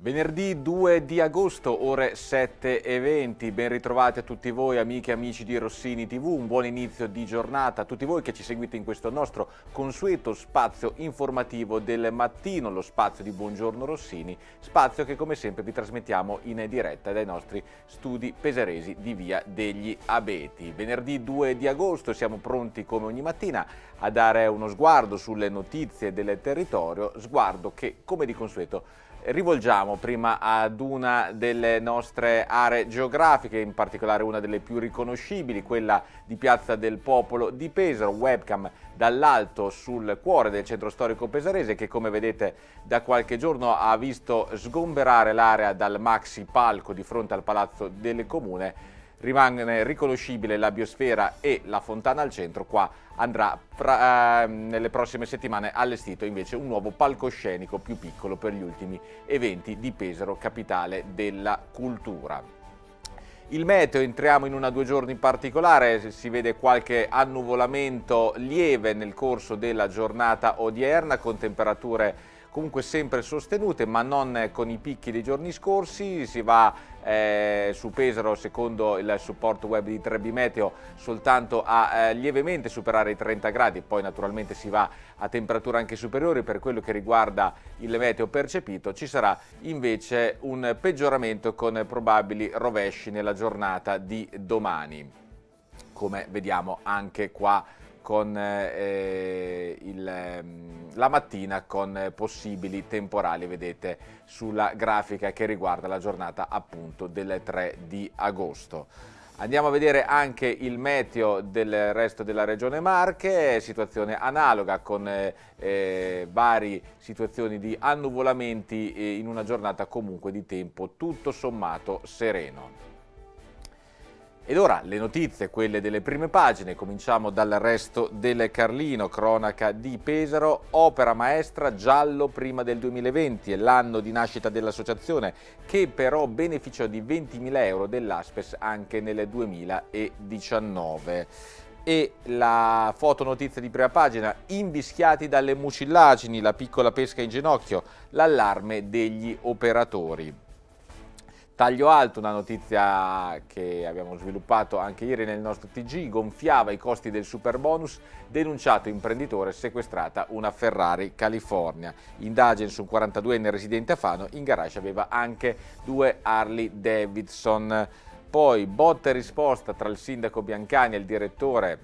Venerdì 2 di agosto, ore 7.20, ben ritrovati a tutti voi amiche e amici di Rossini TV, un buon inizio di giornata a tutti voi che ci seguite in questo nostro consueto spazio informativo del mattino, lo spazio di Buongiorno Rossini, spazio che come sempre vi trasmettiamo in diretta dai nostri studi peseresi di Via degli Abeti. Venerdì 2 di agosto siamo pronti come ogni mattina a dare uno sguardo sulle notizie del territorio, sguardo che come di consueto rivolgiamo prima ad una delle nostre aree geografiche, in particolare una delle più riconoscibili, quella di Piazza del Popolo di Pesaro, webcam dall'alto sul cuore del centro storico pesarese che come vedete da qualche giorno ha visto sgomberare l'area dal maxi palco di fronte al Palazzo del Comune rimane riconoscibile la biosfera e la fontana al centro, qua andrà fra, eh, nelle prossime settimane allestito invece un nuovo palcoscenico più piccolo per gli ultimi eventi di Pesaro, capitale della cultura. Il meteo, entriamo in una due giorni particolare, si vede qualche annuvolamento lieve nel corso della giornata odierna con temperature comunque sempre sostenute ma non eh, con i picchi dei giorni scorsi, si va eh, su Pesaro secondo il supporto web di Trebi Meteo soltanto a eh, lievemente superare i 30 gradi, poi naturalmente si va a temperature anche superiori per quello che riguarda il meteo percepito, ci sarà invece un peggioramento con probabili rovesci nella giornata di domani come vediamo anche qua con eh, il, ehm, la mattina con possibili temporali, vedete sulla grafica che riguarda la giornata appunto del 3 di agosto. Andiamo a vedere anche il meteo del resto della regione Marche, situazione analoga con eh, eh varie situazioni di annuvolamenti eh, in una giornata comunque di tempo tutto sommato sereno. Ed ora le notizie, quelle delle prime pagine, cominciamo dall'arresto del Carlino, cronaca di Pesaro, opera maestra giallo prima del 2020, è l'anno di nascita dell'associazione che però beneficiò di 20.000 euro dell'Aspes anche nel 2019 e la fotonotizia di prima pagina, invischiati dalle mucillagini, la piccola pesca in ginocchio, l'allarme degli operatori. Taglio alto, una notizia che abbiamo sviluppato anche ieri nel nostro TG, gonfiava i costi del super bonus, denunciato imprenditore sequestrata una Ferrari California. Indagine su un 42enne residente a Fano, in garage aveva anche due Harley Davidson. Poi botta e risposta tra il sindaco Biancani e il direttore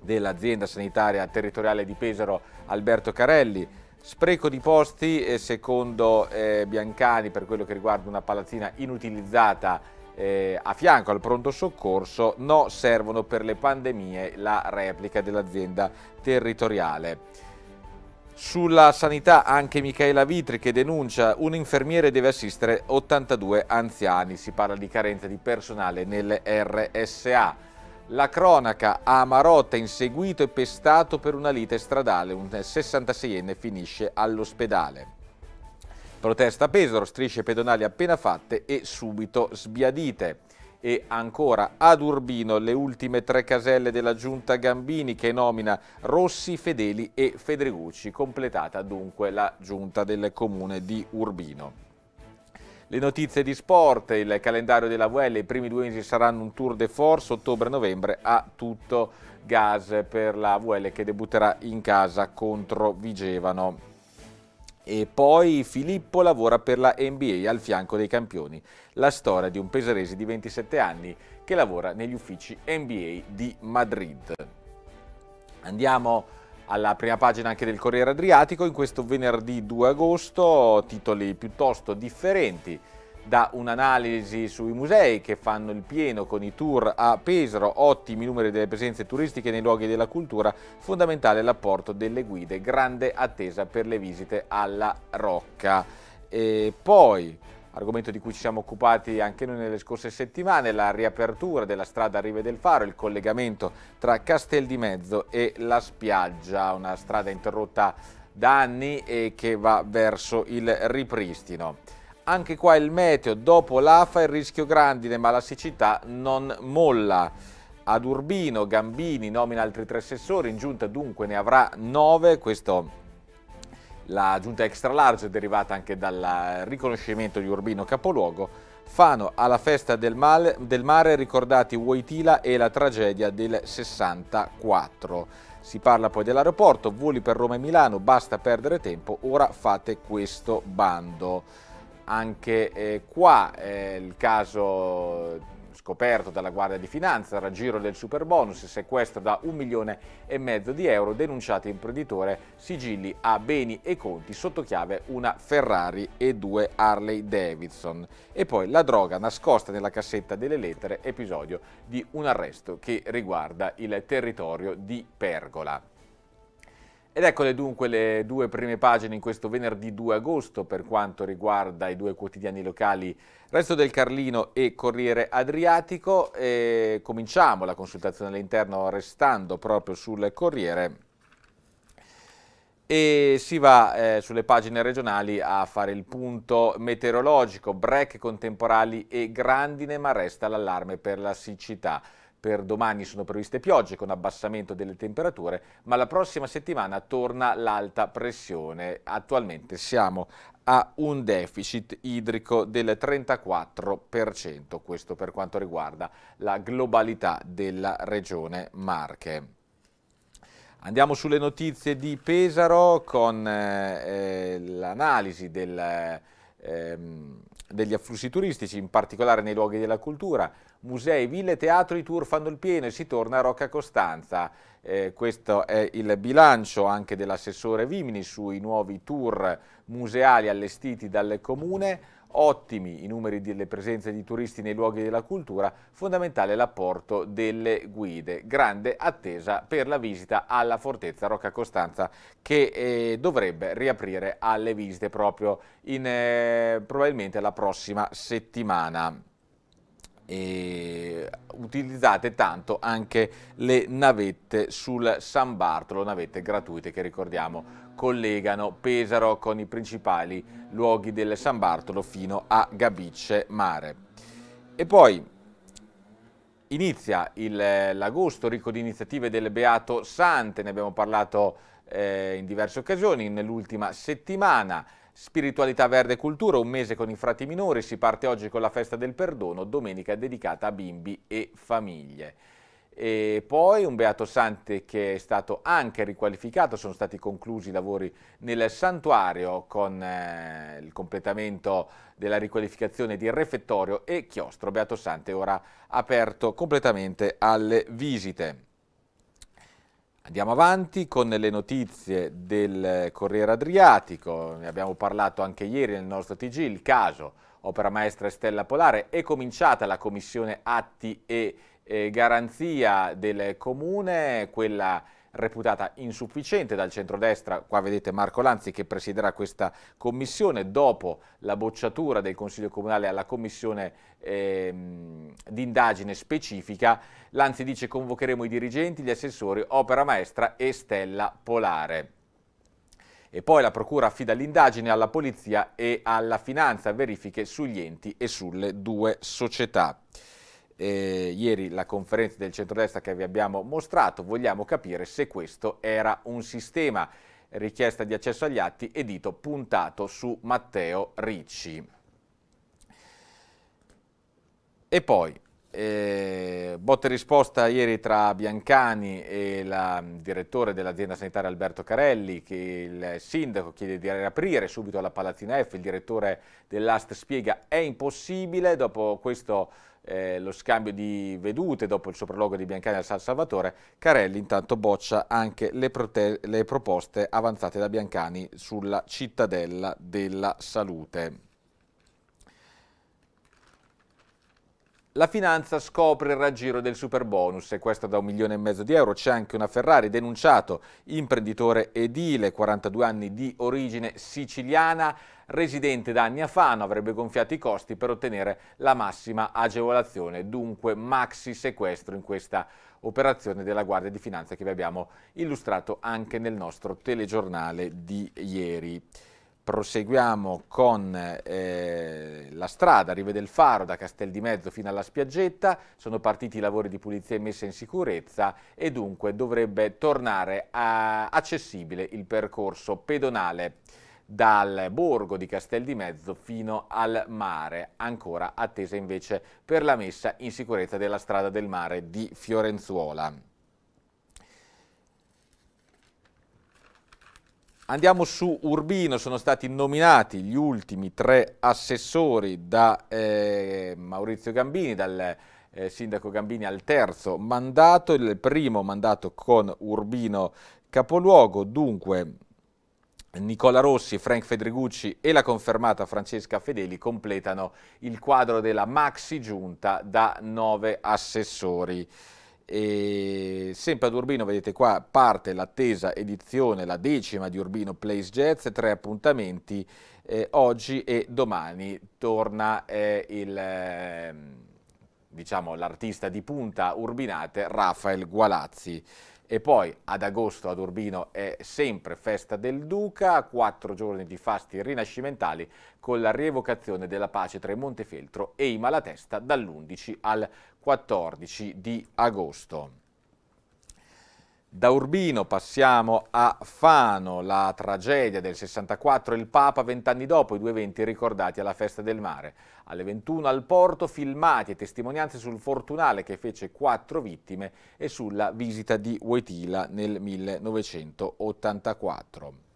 dell'azienda sanitaria territoriale di Pesaro Alberto Carelli Spreco di posti, eh, secondo eh, Biancani, per quello che riguarda una palazzina inutilizzata eh, a fianco al pronto soccorso, no servono per le pandemie la replica dell'azienda territoriale. Sulla sanità anche Michaela Vitri che denuncia un infermiere deve assistere 82 anziani, si parla di carenza di personale nelle RSA. La cronaca a Marotta inseguito e pestato per una lite stradale, un 66enne finisce all'ospedale. Protesta a Pesaro, strisce pedonali appena fatte e subito sbiadite. E ancora ad Urbino le ultime tre caselle della giunta Gambini che nomina Rossi, Fedeli e Fedregucci, completata dunque la giunta del comune di Urbino. Le notizie di sport, il calendario della VL, i primi due mesi saranno un tour de force, ottobre-novembre a tutto gas per la VL che debutterà in casa contro Vigevano. E poi Filippo lavora per la NBA al fianco dei campioni, la storia di un pesarese di 27 anni che lavora negli uffici NBA di Madrid. Andiamo alla prima pagina anche del Corriere Adriatico in questo venerdì 2 agosto, titoli piuttosto differenti da un'analisi sui musei che fanno il pieno con i tour a Pesaro, ottimi numeri delle presenze turistiche nei luoghi della cultura, fondamentale l'apporto delle guide, grande attesa per le visite alla Rocca. E poi argomento di cui ci siamo occupati anche noi nelle scorse settimane, la riapertura della strada Rive del Faro, il collegamento tra Castel di Mezzo e la spiaggia, una strada interrotta da anni e che va verso il ripristino. Anche qua il meteo, dopo l'AFA il rischio grandine ma la siccità non molla. Ad Urbino Gambini nomina altri tre assessori, in giunta dunque ne avrà nove, questo la giunta extra large, derivata anche dal riconoscimento di Urbino capoluogo, Fano alla festa del, male, del mare ricordati Wojtyla e la tragedia del 64. Si parla poi dell'aeroporto, voli per Roma e Milano, basta perdere tempo, ora fate questo bando. Anche eh, qua eh, il caso Scoperto dalla Guardia di Finanza, raggiro del superbonus, sequestro da un milione e mezzo di euro, denunciato imprenditore, sigilli a beni e conti, sotto chiave una Ferrari e due Harley Davidson. E poi la droga nascosta nella cassetta delle lettere, episodio di un arresto che riguarda il territorio di Pergola. Ed eccole dunque le due prime pagine in questo venerdì 2 agosto per quanto riguarda i due quotidiani locali Resto del Carlino e Corriere Adriatico. E cominciamo la consultazione all'interno restando proprio sul Corriere e si va eh, sulle pagine regionali a fare il punto meteorologico, break contemporali e grandine, ma resta l'allarme per la siccità. Per domani sono previste piogge con abbassamento delle temperature, ma la prossima settimana torna l'alta pressione. Attualmente siamo a un deficit idrico del 34%, questo per quanto riguarda la globalità della regione Marche. Andiamo sulle notizie di Pesaro con eh, eh l'analisi del ehm, degli afflussi turistici, in particolare nei luoghi della cultura, musei, ville, teatro, i tour fanno il pieno e si torna a Rocca Costanza. Eh, questo è il bilancio anche dell'assessore Vimini sui nuovi tour museali allestiti dal comune Ottimi i numeri delle presenze di turisti nei luoghi della cultura, fondamentale l'apporto delle guide. Grande attesa per la visita alla fortezza Rocca Costanza che eh, dovrebbe riaprire alle visite proprio in, eh, probabilmente la prossima settimana utilizzate tanto anche le navette sul San Bartolo, navette gratuite che ricordiamo collegano Pesaro con i principali luoghi del San Bartolo fino a Gabicce Mare. E poi inizia eh, l'agosto ricco di iniziative del Beato Sante, ne abbiamo parlato eh, in diverse occasioni nell'ultima settimana. Spiritualità Verde e Cultura, un mese con i frati minori, si parte oggi con la festa del perdono, domenica dedicata a bimbi e famiglie e poi un Beato Sante che è stato anche riqualificato, sono stati conclusi i lavori nel santuario con eh, il completamento della riqualificazione di refettorio e chiostro. Beato Sante ora aperto completamente alle visite. Andiamo avanti con le notizie del Corriere Adriatico, ne abbiamo parlato anche ieri nel nostro TG, il caso Opera Maestra Stella Polare, è cominciata la commissione atti e eh, garanzia del comune, quella reputata insufficiente dal centrodestra, qua vedete Marco Lanzi che presiderà questa commissione dopo la bocciatura del Consiglio Comunale alla commissione ehm, d'indagine specifica, Lanzi dice convocheremo i dirigenti, gli assessori, Opera Maestra e Stella Polare. E poi la Procura affida l'indagine alla Polizia e alla Finanza, verifiche sugli enti e sulle due società eh, ieri la conferenza del centrodestra che vi abbiamo mostrato, vogliamo capire se questo era un sistema richiesta di accesso agli atti e dito puntato su Matteo Ricci. E poi, eh, botte risposta ieri tra Biancani e il mm, direttore dell'azienda sanitaria Alberto Carelli che il sindaco chiede di riaprire subito la Palatina F, il direttore dell'AST spiega è impossibile, dopo questo eh, lo scambio di vedute dopo il sopralluogo di Biancani al San Salvatore, Carelli intanto boccia anche le, le proposte avanzate da Biancani sulla cittadella della salute. La finanza scopre il raggiro del super bonus, e questo da un milione e mezzo di euro. C'è anche una Ferrari, denunciato, imprenditore edile, 42 anni di origine siciliana, residente da anni a Fano, avrebbe gonfiato i costi per ottenere la massima agevolazione. Dunque maxi sequestro in questa operazione della Guardia di Finanza che vi abbiamo illustrato anche nel nostro telegiornale di ieri. Proseguiamo con eh, la strada Rive del Faro da Castel di Mezzo fino alla spiaggetta, sono partiti i lavori di pulizia e messa in sicurezza e dunque dovrebbe tornare a, accessibile il percorso pedonale dal borgo di Castel di Mezzo fino al mare, ancora attesa invece per la messa in sicurezza della strada del mare di Fiorenzuola. Andiamo su Urbino, sono stati nominati gli ultimi tre assessori da eh, Maurizio Gambini, dal eh, sindaco Gambini al terzo mandato, il primo mandato con Urbino capoluogo, dunque Nicola Rossi, Frank Fedrigucci e la confermata Francesca Fedeli completano il quadro della maxi giunta da nove assessori. E sempre ad Urbino, vedete qua, parte l'attesa edizione, la decima di Urbino Place Jazz, tre appuntamenti eh, oggi e domani torna eh, il... Eh, diciamo, l'artista di punta urbinate Rafael Gualazzi e poi ad agosto ad Urbino è sempre festa del Duca, quattro giorni di fasti rinascimentali con la rievocazione della pace tra Montefeltro e i Malatesta dall'11 al 14 di agosto. Da Urbino passiamo a Fano, la tragedia del 64, il Papa vent'anni dopo, i due eventi ricordati alla festa del mare. Alle 21 al porto filmati e testimonianze sul fortunale che fece quattro vittime e sulla visita di Wojtyla nel 1984.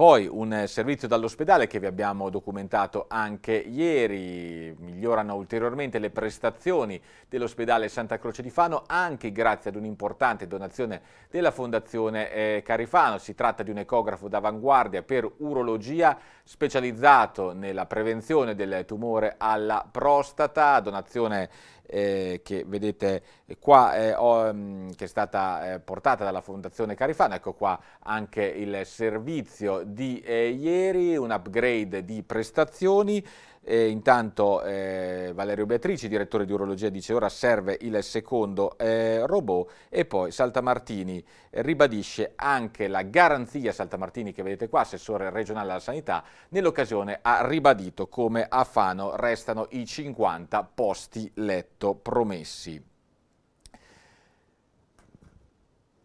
Poi un servizio dall'ospedale che vi abbiamo documentato anche ieri, migliorano ulteriormente le prestazioni dell'ospedale Santa Croce di Fano anche grazie ad un'importante donazione della Fondazione eh, Carifano. Si tratta di un ecografo d'avanguardia per urologia specializzato nella prevenzione del tumore alla prostata, donazione eh, che vedete qua eh, che è stata eh, portata dalla Fondazione Carifana. ecco qua anche il servizio di eh, ieri, un upgrade di prestazioni, e intanto eh, Valerio Beatrici, direttore di urologia, dice ora serve il secondo eh, robot e poi Saltamartini eh, ribadisce anche la garanzia, Saltamartini che vedete qua, assessore regionale alla sanità, nell'occasione ha ribadito come a Fano restano i 50 posti letto promessi.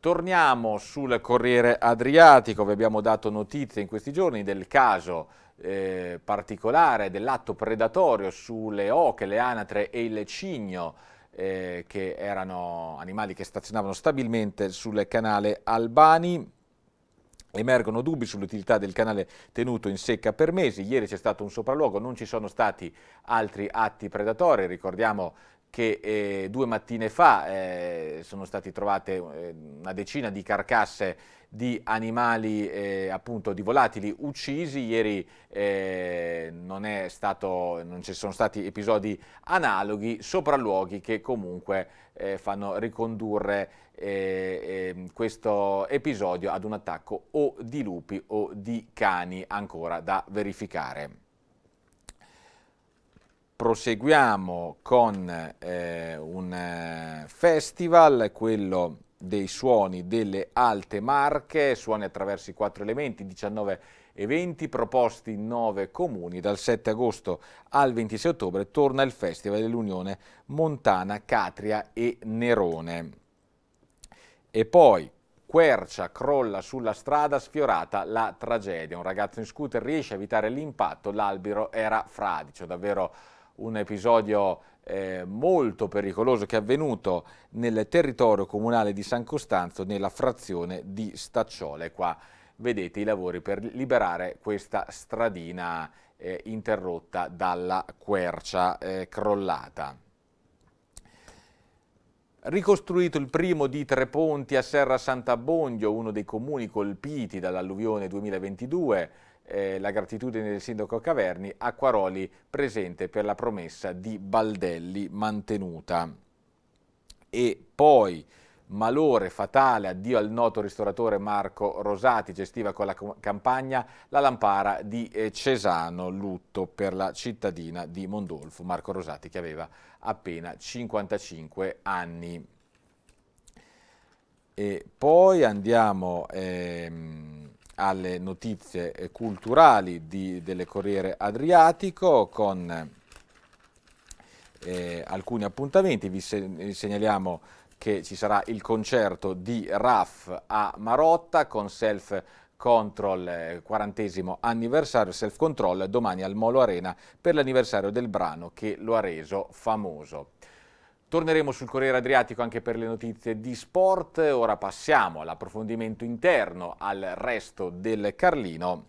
Torniamo sul Corriere Adriatico, vi abbiamo dato notizie in questi giorni del caso eh, particolare dell'atto predatorio sulle oche, le anatre e il cigno, eh, che erano animali che stazionavano stabilmente sul canale Albani. Emergono dubbi sull'utilità del canale tenuto in secca per mesi. Ieri c'è stato un sopralluogo, non ci sono stati altri atti predatori. Ricordiamo che eh, due mattine fa eh, sono state trovate eh, una decina di carcasse di animali, eh, appunto di volatili uccisi, ieri eh, non, stato, non, ci sono stati episodi analoghi, sopralluoghi che comunque eh, fanno ricondurre ehm, questo episodio ad un attacco o di lupi o di cani ancora da verificare proseguiamo con eh, un eh, festival, quello dei suoni delle alte marche, suoni attraverso i quattro elementi, 19 eventi proposti in nove comuni. Dal 7 agosto al 26 ottobre torna il Festival dell'Unione Montana, Catria e Nerone. E poi Quercia crolla sulla strada sfiorata la tragedia. Un ragazzo in scooter riesce a evitare l'impatto, l'albero era fradicio, davvero un episodio eh, molto pericoloso che è avvenuto nel territorio comunale di San Costanzo nella frazione di Stacciole. Qua vedete i lavori per liberare questa stradina eh, interrotta dalla quercia eh, crollata. Ricostruito il primo di tre ponti a Serra Sant'Abbondio, uno dei comuni colpiti dall'alluvione 2022, eh, la gratitudine del sindaco Caverni, Acquaroli presente per la promessa di Baldelli mantenuta. E poi malore fatale, addio al noto ristoratore Marco Rosati, gestiva con la campagna la lampara di eh, Cesano, lutto per la cittadina di Mondolfo, Marco Rosati che aveva appena 55 anni. E poi andiamo... Ehm, alle notizie eh, culturali di, delle Corriere Adriatico con eh, alcuni appuntamenti. Vi, se, vi segnaliamo che ci sarà il concerto di RAF a Marotta con self Control, eh, quarantesimo anniversario, Self Control, domani al Molo Arena per l'anniversario del brano che lo ha reso famoso. Torneremo sul Corriere Adriatico anche per le notizie di sport, ora passiamo all'approfondimento interno al resto del Carlino.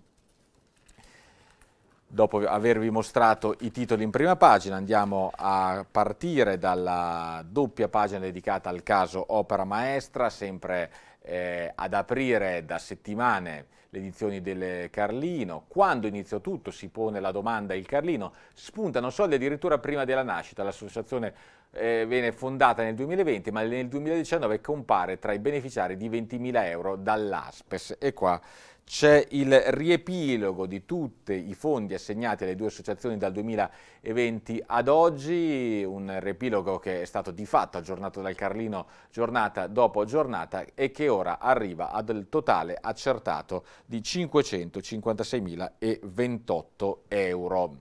Dopo avervi mostrato i titoli in prima pagina andiamo a partire dalla doppia pagina dedicata al caso Opera Maestra, sempre eh, ad aprire da settimane le edizioni del Carlino. Quando iniziò tutto, si pone la domanda il Carlino, spuntano soldi addirittura prima della nascita. L'associazione eh, viene fondata nel 2020, ma nel 2019 compare tra i beneficiari di 20.000 euro dall'Aspes. E qua c'è il riepilogo di tutti i fondi assegnati alle due associazioni dal 2020 ad oggi, un riepilogo che è stato di fatto aggiornato dal Carlino giornata dopo giornata e che ora arriva al totale accertato di 556.028 euro.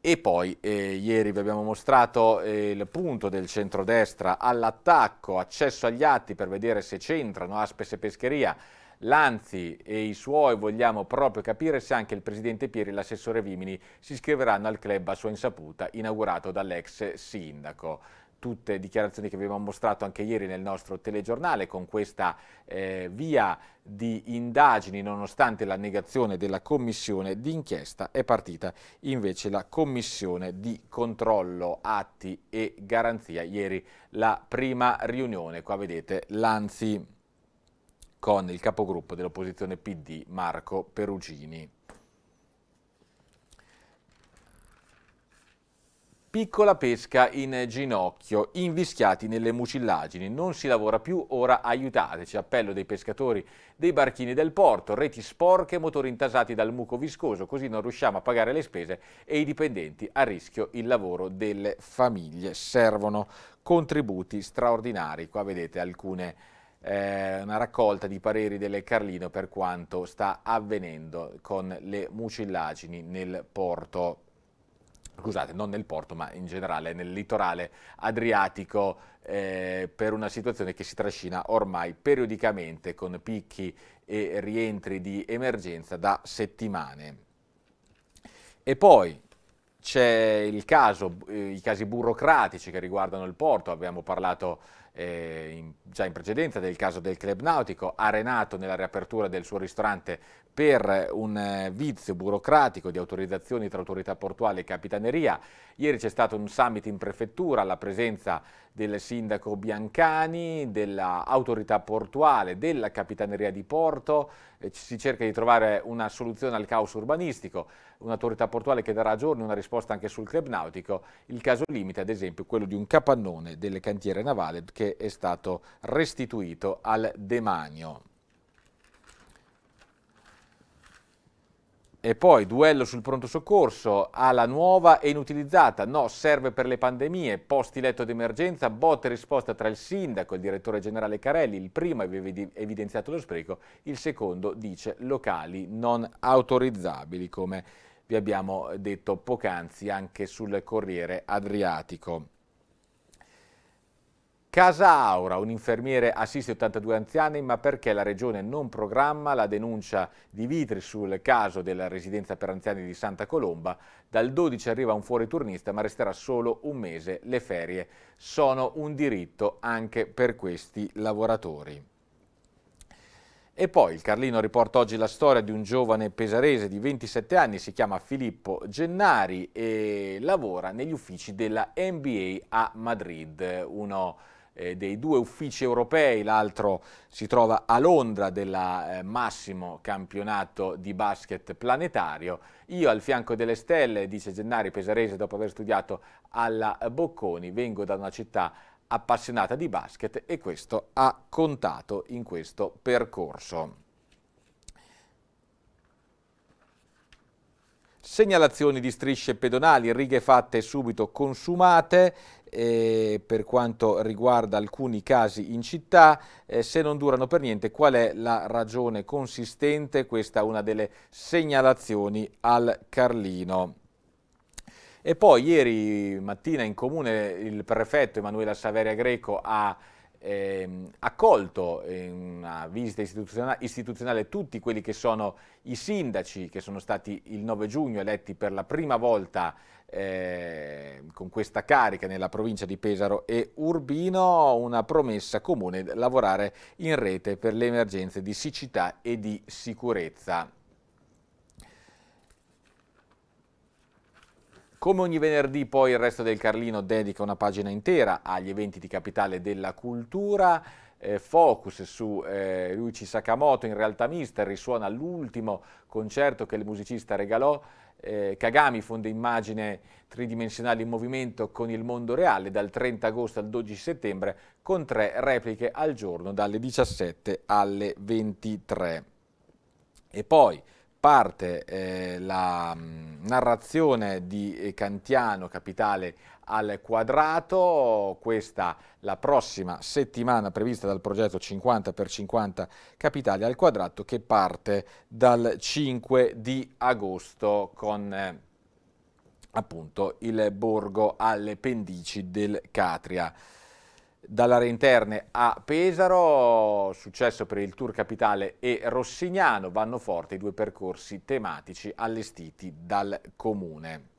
E poi eh, ieri vi abbiamo mostrato eh, il punto del centrodestra all'attacco, accesso agli atti per vedere se c'entrano Aspes e Pescheria Lanzi e i suoi vogliamo proprio capire se anche il presidente Pieri e l'assessore Vimini si iscriveranno al club a sua insaputa inaugurato dall'ex sindaco tutte dichiarazioni che abbiamo mostrato anche ieri nel nostro telegiornale con questa eh, via di indagini nonostante la negazione della commissione d'inchiesta è partita invece la commissione di controllo atti e garanzia ieri la prima riunione qua vedete l'Anzi con il capogruppo dell'opposizione PD Marco Perugini. Piccola pesca in ginocchio, invischiati nelle mucillagini, non si lavora più, ora aiutateci, appello dei pescatori dei barchini del porto, reti sporche, motori intasati dal muco viscoso, così non riusciamo a pagare le spese e i dipendenti a rischio il lavoro delle famiglie. Servono contributi straordinari, qua vedete alcune eh, una raccolta di pareri delle Carlino per quanto sta avvenendo con le mucillagini nel porto scusate, non nel porto ma in generale nel litorale adriatico eh, per una situazione che si trascina ormai periodicamente con picchi e rientri di emergenza da settimane. E poi c'è il caso, eh, i casi burocratici che riguardano il porto, abbiamo parlato eh, in, già in precedenza del caso del club nautico, arenato nella riapertura del suo ristorante per un eh, vizio burocratico di autorizzazioni tra autorità portuale e capitaneria. Ieri c'è stato un summit in prefettura alla presenza del sindaco Biancani, dell'autorità portuale, della capitaneria di Porto. si cerca di trovare una soluzione al caos urbanistico, un'autorità portuale che darà a giorni una risposta anche sul club nautico. Il caso limite, ad esempio, quello di un capannone delle cantiere navale che è stato restituito al demanio. E poi duello sul pronto soccorso, ala nuova e inutilizzata, no, serve per le pandemie, posti letto d'emergenza, botte e risposta tra il sindaco e il direttore generale Carelli, il primo aveva evidenziato lo spreco, il secondo dice locali non autorizzabili, come vi abbiamo detto poc'anzi anche sul Corriere Adriatico. Casa Aura, un infermiere assiste 82 anziani, ma perché la Regione non programma la denuncia di Vitri sul caso della residenza per anziani di Santa Colomba? Dal 12 arriva un fuoriturnista, ma resterà solo un mese. Le ferie sono un diritto anche per questi lavoratori. E poi il Carlino riporta oggi la storia di un giovane pesarese di 27 anni, si chiama Filippo Gennari e lavora negli uffici della NBA a Madrid, uno eh, dei due uffici europei, l'altro si trova a Londra del eh, massimo campionato di basket planetario. Io al fianco delle stelle, dice Gennari Pesarese dopo aver studiato alla Bocconi, vengo da una città appassionata di basket e questo ha contato in questo percorso. Segnalazioni di strisce pedonali, righe fatte subito consumate, eh, per quanto riguarda alcuni casi in città, eh, se non durano per niente, qual è la ragione consistente? Questa è una delle segnalazioni al Carlino. E poi ieri mattina in comune il prefetto Emanuela Saveria Greco ha eh, accolto in una visita istituzionale, istituzionale, tutti quelli che sono i sindaci che sono stati il 9 giugno eletti per la prima volta eh, con questa carica nella provincia di Pesaro e Urbino, una promessa comune, di lavorare in rete per le emergenze di siccità e di sicurezza. Come ogni venerdì poi il resto del Carlino dedica una pagina intera agli eventi di capitale della cultura, eh, focus su eh, Luigi Sakamoto, in realtà mister, risuona l'ultimo concerto che il musicista regalò, eh, Kagami fonde immagine tridimensionale in movimento con il mondo reale dal 30 agosto al 12 settembre con tre repliche al giorno dalle 17 alle 23. E poi parte eh, la mh, mm, narrazione di Cantiano Capitale al quadrato, questa la prossima settimana prevista dal progetto 50 per 50 Capitale al quadrato che parte dal 5 di agosto con eh, appunto il borgo alle pendici del Catria dall'area interne a Pesaro, successo per il Tour Capitale e Rossignano, vanno forti i due percorsi tematici allestiti dal Comune.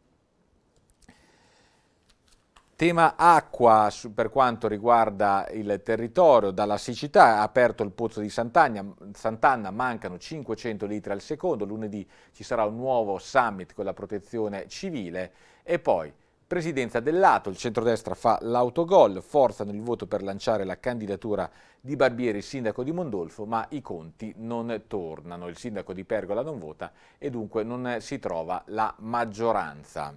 Tema acqua per quanto riguarda il territorio, dalla siccità è aperto il pozzo di Sant'Anna, Sant'Anna mancano 500 litri al secondo, lunedì ci sarà un nuovo summit con la protezione civile e poi Presidenza dell'Ato, il centrodestra fa l'autogol, forzano il voto per lanciare la candidatura di Barbieri, sindaco di Mondolfo, ma i conti non tornano. Il sindaco di Pergola non vota e dunque non si trova la maggioranza.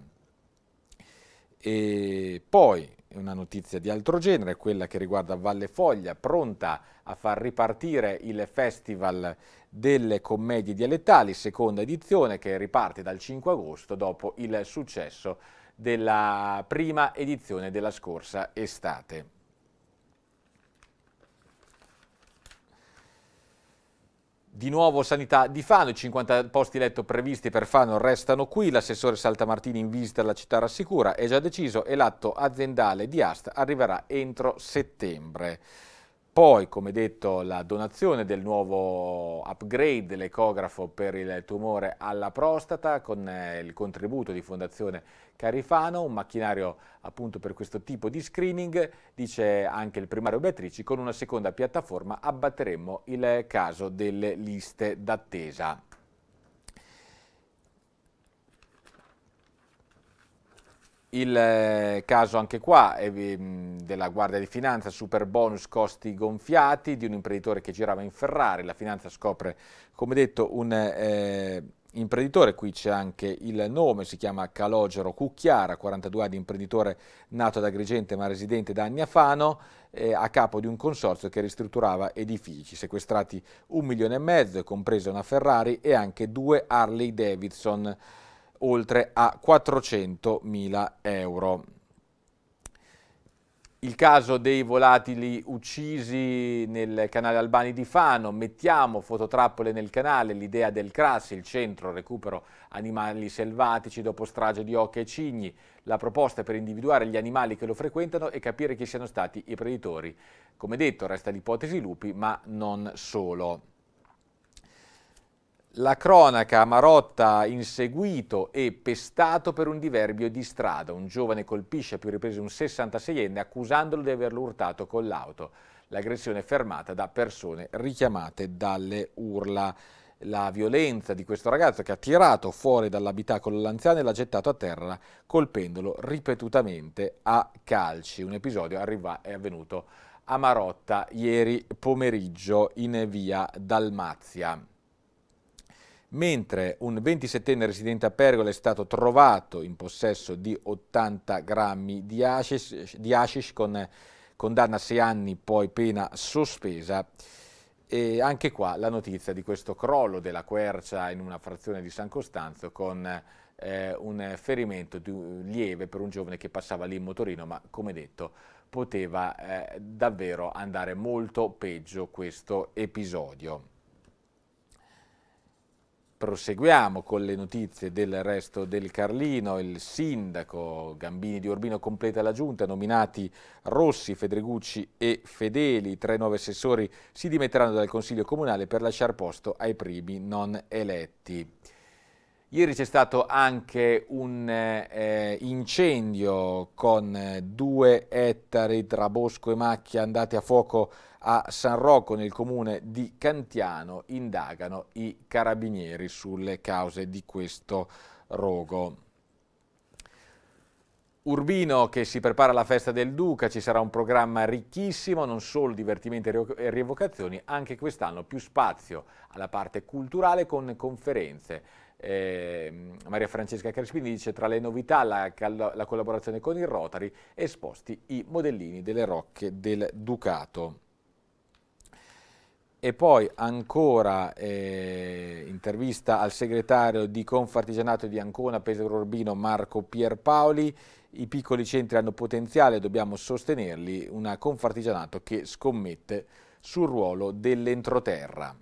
E poi una notizia di altro genere, quella che riguarda Valle Foglia, pronta a far ripartire il Festival delle Commedie Dialettali, seconda edizione che riparte dal 5 agosto dopo il successo della prima edizione della scorsa estate. Di nuovo sanità di Fano, i 50 posti letto previsti per Fano restano qui, l'assessore Saltamartini in visita alla città rassicura, è già deciso e l'atto aziendale di AST arriverà entro settembre. Poi, come detto, la donazione del nuovo upgrade dell'ecografo per il tumore alla prostata con eh, il contributo di Fondazione Carifano, un macchinario appunto per questo tipo di screening, dice anche il primario Beatrici, con una seconda piattaforma abbatteremmo il caso delle liste d'attesa. Il eh, caso anche qua mm, della Guardia di Finanza, super bonus costi gonfiati di un imprenditore che girava in Ferrari, la finanza scopre, come detto, un eh, imprenditore, qui c'è anche il nome, si chiama Calogero Cucchiara, 42 anni, imprenditore nato ad Agrigente ma residente da anni a Fano, eh, a capo di un consorzio che ristrutturava edifici, sequestrati un milione e mezzo, compresa una Ferrari e anche due Harley Davidson oltre a 400.000 euro. Il caso dei volatili uccisi nel canale Albani di Fano, mettiamo fototrappole nel canale, l'idea del CRAS, il centro recupero animali selvatici dopo strage di occhi e cigni, la proposta per individuare gli animali che lo frequentano e capire chi siano stati i predatori. Come detto resta l'ipotesi lupi, ma non solo. La cronaca Marotta inseguito e pestato per un diverbio di strada. Un giovane colpisce a più riprese un 66enne accusandolo di averlo urtato con l'auto. L'aggressione è fermata da persone richiamate dalle urla. La violenza di questo ragazzo che ha tirato fuori dall'abitacolo l'anziano e l'ha gettato a terra colpendolo ripetutamente a calci. Un episodio è avvenuto a Marotta ieri pomeriggio in via Dalmazia mentre un 27enne residente a Pergola è stato trovato in possesso di 80 grammi di hashish, di hashish con condanna a 6 anni, poi pena sospesa. E anche qua la notizia di questo crollo della quercia in una frazione di San Costanzo con eh, un ferimento di, lieve per un giovane che passava lì in motorino, ma come detto poteva eh, davvero andare molto peggio questo episodio. Proseguiamo con le notizie del resto del Carlino, il sindaco Gambini di Urbino completa la giunta, nominati Rossi, Fedregucci e Fedeli, tre nuovi assessori si dimetteranno dal Consiglio Comunale per lasciare posto ai primi non eletti. Ieri c'è stato anche un eh, incendio con eh, due ettari tra bosco e macchia andati a fuoco a San Rocco nel comune di Cantiano. Indagano i carabinieri sulle cause di questo rogo. Urbino che si prepara alla festa del Duca, ci sarà un programma ricchissimo, non solo divertimenti e rievocazioni, anche quest'anno più spazio alla parte culturale con conferenze eh, Maria Francesca Crespini dice tra le novità la, la, collaborazione con il Rotary esposti i modellini delle rocche del Ducato. E poi ancora eh, intervista al segretario di Confartigianato di Ancona, Pesaro Urbino, Marco Pierpaoli. I piccoli centri hanno potenziale, dobbiamo sostenerli. Una Confartigianato che scommette sul ruolo dell'entroterra.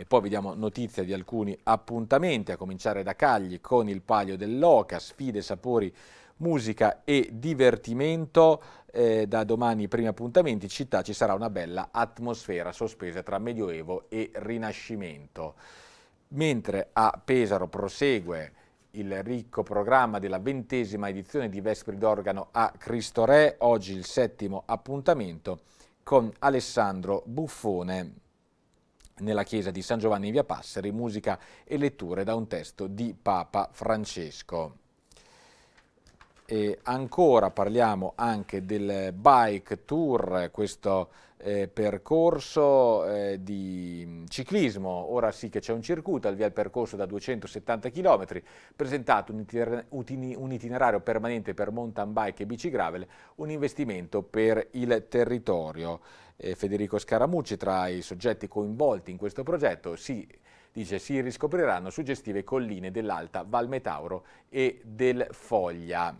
E poi vediamo notizie di alcuni appuntamenti, a cominciare da Cagli con il Palio dell'Oca, sfide, sapori, musica e divertimento. Eh, da domani i primi appuntamenti in città ci sarà una bella atmosfera sospesa tra Medioevo e Rinascimento. Mentre a Pesaro prosegue il ricco programma della ventesima edizione di Vespri d'Organo a Cristo Re, oggi il settimo appuntamento con Alessandro Buffone nella chiesa di San Giovanni in Via Passeri, musica e letture da un testo di Papa Francesco. E ancora parliamo anche del bike tour, questo eh, percorso eh, di ciclismo, ora sì che c'è un circuito al via il percorso da 270 km, presentato un, itiner un itinerario permanente per mountain bike e bici gravel, un investimento per il territorio. Eh, Federico Scaramucci tra i soggetti coinvolti in questo progetto si dice si riscopriranno suggestive colline dell'Alta Valmetauro e del Foglia.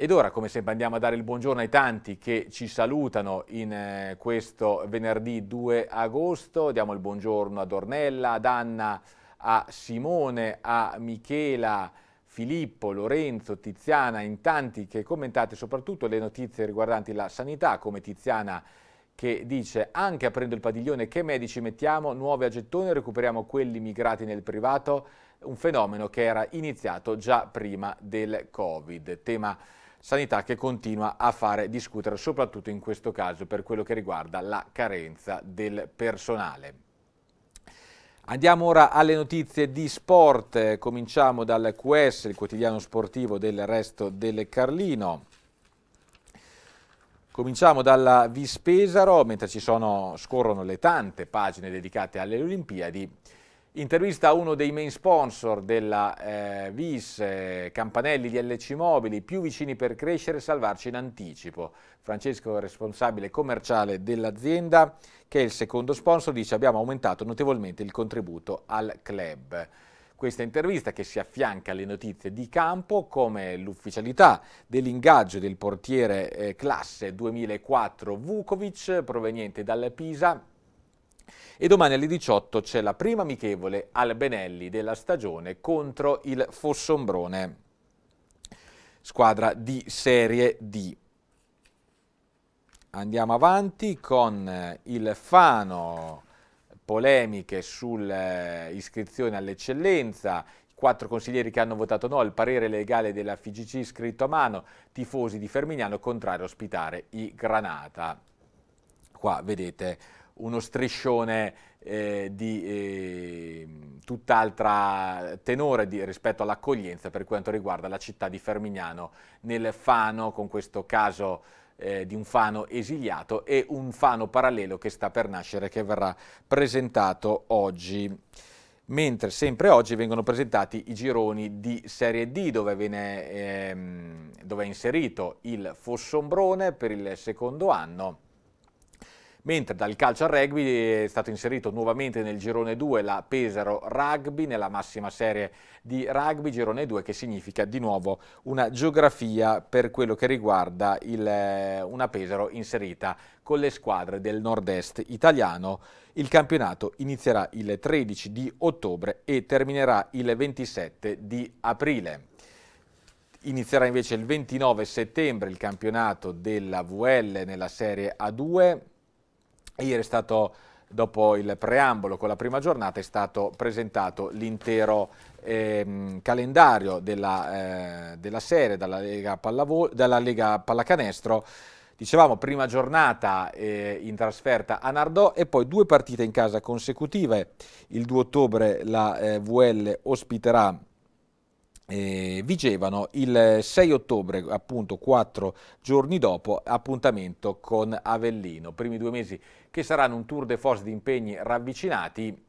Ed ora, come sempre, andiamo a dare il buongiorno ai tanti che ci salutano in eh, questo venerdì 2 agosto. Diamo il buongiorno ad Ornella, ad Anna, a Simone, a Michela, Filippo, Lorenzo, Tiziana, in tanti che commentate soprattutto le notizie riguardanti la sanità, come Tiziana che dice anche aprendo il padiglione che medici mettiamo, nuovi a gettone, recuperiamo quelli migrati nel privato, un fenomeno che era iniziato già prima del Covid. Tema sanità che continua a fare discutere, soprattutto in questo caso per quello che riguarda la carenza del personale. Andiamo ora alle notizie di sport, cominciamo dal QS, il quotidiano sportivo del resto del Carlino. Cominciamo dalla Vispesaro, mentre sono, scorrono le tante pagine dedicate alle Olimpiadi. Intervista a uno dei main sponsor della eh, VIS eh, Campanelli di LC Mobili, più vicini per crescere e salvarci in anticipo. Francesco, responsabile commerciale dell'azienda, che è il secondo sponsor, dice abbiamo aumentato notevolmente il contributo al club. Questa intervista che si affianca alle notizie di campo come l'ufficialità dell'ingaggio del portiere eh, classe 2004 Vukovic proveniente dal Pisa e domani alle 18 c'è la prima amichevole al Benelli della stagione contro il Fossombrone, squadra di Serie D. Andiamo avanti con eh, il Fano, polemiche sull'iscrizione all'eccellenza, quattro consiglieri che hanno votato no al parere legale della FIGC scritto a mano, tifosi di Fermignano contrario a ospitare i Granata. Qua vedete uno striscione eh, di eh, tutt'altra tenore di, rispetto all'accoglienza per quanto riguarda la città di Fermignano nel Fano, con questo caso eh, di un Fano esiliato e un Fano parallelo che sta per nascere che verrà presentato oggi. Mentre sempre oggi vengono presentati i gironi di Serie D dove, viene, ehm, dove è inserito il Fossombrone per il secondo anno mentre dal calcio al rugby eh, è stato inserito nuovamente nel girone 2 la Pesaro Rugby, nella massima serie di rugby, girone 2 che significa di nuovo una geografia per quello che riguarda il, eh, una Pesaro inserita con le squadre del nord-est italiano. Il campionato inizierà il 13 di ottobre e terminerà il 27 di aprile. Inizierà invece il 29 settembre il campionato della VL nella Serie A2, Ieri è stato, dopo il preambolo con la prima giornata, è stato presentato l'intero ehm, calendario della, eh, della, serie dalla Lega, dalla Lega Pallacanestro. Dicevamo prima giornata eh, in trasferta a Nardò e poi due partite in casa consecutive. Il 2 ottobre la eh, VL ospiterà eh, vigevano il 6 ottobre, appunto quattro giorni dopo, appuntamento con Avellino. Primi due mesi che saranno un tour de force di impegni ravvicinati.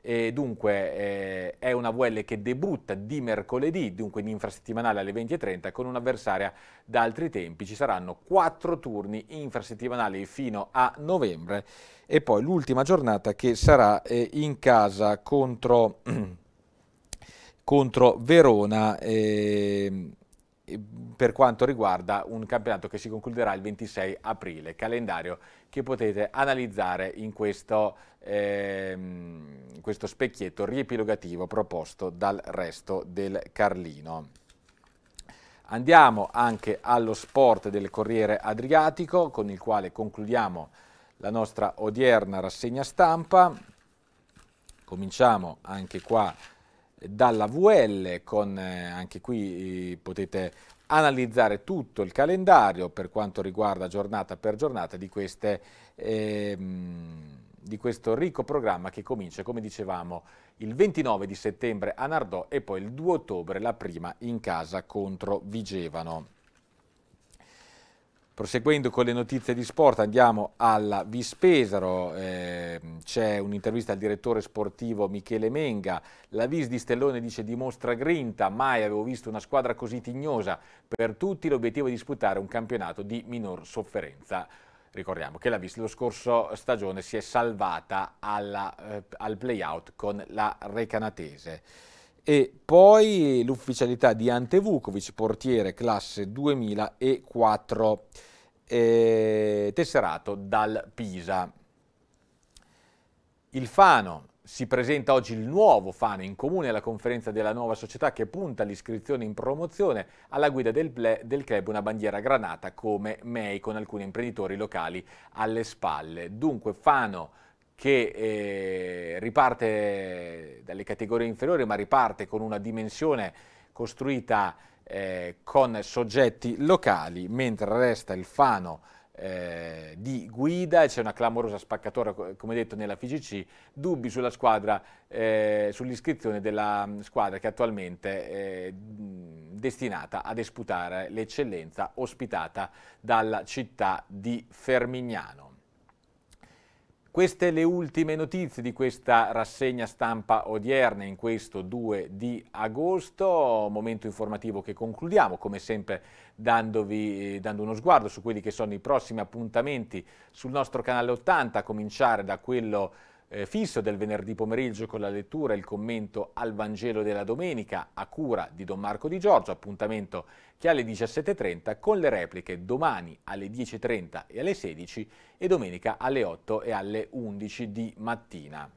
E dunque eh, è una VL che debutta di mercoledì, dunque in infrasettimanale alle 20.30 con un'avversaria da altri tempi. Ci saranno quattro turni infrasettimanali fino a novembre e poi l'ultima giornata che sarà eh, in casa contro... contro Verona eh, per quanto riguarda un campionato che si concluderà il 26 aprile, calendario che potete analizzare in questo, eh, in questo specchietto riepilogativo proposto dal resto del Carlino. Andiamo anche allo sport del Corriere Adriatico con il quale concludiamo la nostra odierna rassegna stampa. Cominciamo anche qua dalla VL con eh, anche qui eh, potete analizzare tutto il calendario per quanto riguarda giornata per giornata di, queste, eh, di questo ricco programma che comincia, come dicevamo, il 29 di settembre a Nardò e poi il 2 ottobre la prima in casa contro Vigevano. Proseguendo con le notizie di sport andiamo alla Vispesaro, eh, c'è un'intervista al direttore sportivo Michele Menga, la Vis di Stellone dice dimostra grinta, mai avevo visto una squadra così tignosa, per tutti l'obiettivo è disputare un campionato di minor sofferenza. Ricordiamo che la Vis lo scorso stagione si è salvata alla, eh, al playout con la Recanatese e poi l'ufficialità di Ante Vukovic, portiere classe 2004, eh, tesserato dal Pisa. Il Fano si presenta oggi il nuovo Fano in comune alla conferenza della nuova società che punta all'iscrizione in promozione alla guida del, ble, del, club una bandiera granata come MEI con alcuni imprenditori locali alle spalle. Dunque Fano che eh, riparte dalle categorie inferiori ma riparte con una dimensione costruita eh, con soggetti locali, mentre resta il Fano eh, di guida c'è una clamorosa spaccatura, come detto, nella FIGC, dubbi sulla squadra, eh, sull'iscrizione della mm, squadra che attualmente è eh, mm, destinata a disputare l'eccellenza ospitata dalla città di Fermignano. Queste le ultime notizie di questa rassegna stampa odierna in questo 2 di agosto, momento informativo che concludiamo come sempre dandovi, eh, dando uno sguardo su quelli che sono i prossimi appuntamenti sul nostro canale 80, a cominciare da quello eh, fisso del venerdì pomeriggio con la lettura e il commento al Vangelo della domenica a cura di Don Marco Di Giorgio, appuntamento che alle 17.30 con le repliche domani alle 10.30 e alle 16 e domenica alle 8 e alle 11 di mattina.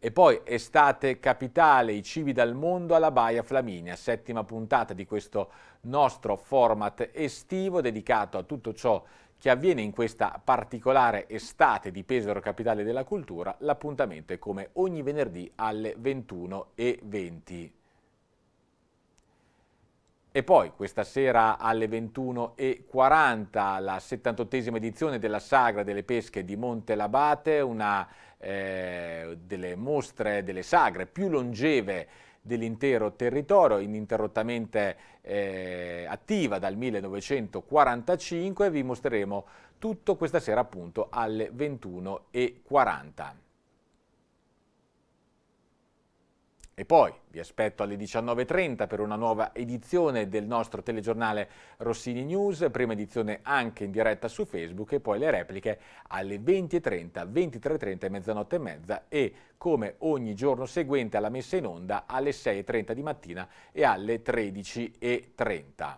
E poi estate capitale, i cibi dal mondo alla Baia Flaminia, settima puntata di questo nostro format estivo dedicato a tutto ciò che avviene in questa particolare estate di Pesaro Capitale della Cultura, l'appuntamento è come ogni venerdì alle 21.20. E poi questa sera alle 21.40 la 78esima edizione della Sagra delle Pesche di Monte Labate, una eh, delle mostre delle sagre più longeve dell'intero territorio, ininterrottamente eh, attiva dal 1945. Vi mostreremo tutto questa sera appunto alle 21.40. E poi vi aspetto alle 19.30 per una nuova edizione del nostro telegiornale Rossini News, prima edizione anche in diretta su Facebook e poi le repliche alle 20.30, 23.30 mezzanotte e mezza e come ogni giorno seguente alla messa in onda alle 6.30 di mattina e alle 13.30.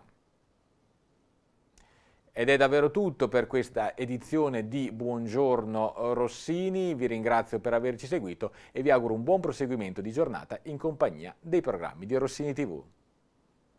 Ed è davvero tutto per questa edizione di Buongiorno Rossini, vi ringrazio per averci seguito e vi auguro un buon proseguimento di giornata in compagnia dei programmi di Rossini TV.